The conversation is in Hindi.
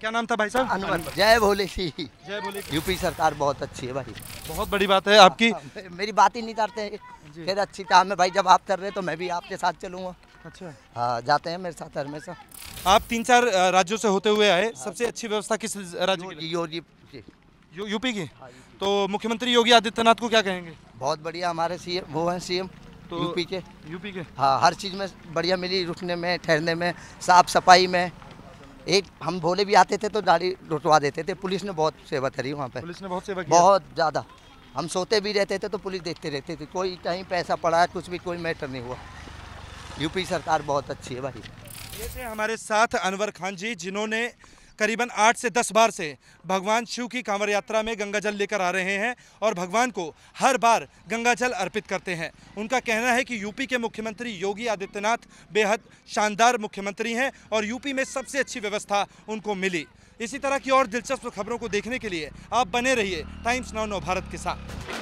क्या नाम था भाई साहब अनुमान जय भोले जय भोले यूपी सरकार बहुत अच्छी है भाई बहुत बड़ी बात है आपकी हाँ, हाँ, मेरी बात ही नहीं करते फिर अच्छी काम है भाई जब आप कर रहे तो मैं भी आपके साथ चलूंगा अच्छा हाँ जाते हैं मेरे साथ हमेशा आप तीन चार राज्यों से होते हुए आए हाँ। सबसे अच्छी व्यवस्था किस राज्य की योगी यो, यूपी की तो मुख्यमंत्री योगी आदित्यनाथ को क्या कहेंगे बहुत बढ़िया हमारे सीएम वो हैं सीएम तो यूपी के यूपी के हाँ हर चीज़ में बढ़िया मिली रुकने में ठहरने में साफ सफाई में एक हम भोले भी आते थे तो दाढ़ी लुटवा देते थे पुलिस ने बहुत सेवा करी वहाँ पे पुलिस ने बहुत सेवा बहुत ज़्यादा हम सोते भी रहते थे तो पुलिस देखते रहते थे कोई कहीं पैसा पड़ा कुछ भी कोई मैटर नहीं हुआ यूपी सरकार बहुत अच्छी है भाई ये थे हमारे साथ अनवर खान जी जिन्होंने करीबन आठ से दस बार से भगवान शिव की कांवर यात्रा में गंगा जल लेकर आ रहे हैं और भगवान को हर बार गंगा जल अर्पित करते हैं उनका कहना है कि यूपी के मुख्यमंत्री योगी आदित्यनाथ बेहद शानदार मुख्यमंत्री हैं और यूपी में सबसे अच्छी व्यवस्था उनको मिली इसी तरह की और दिलचस्प खबरों को देखने के लिए आप बने रहिए टाइम्स नाउ नव भारत के साथ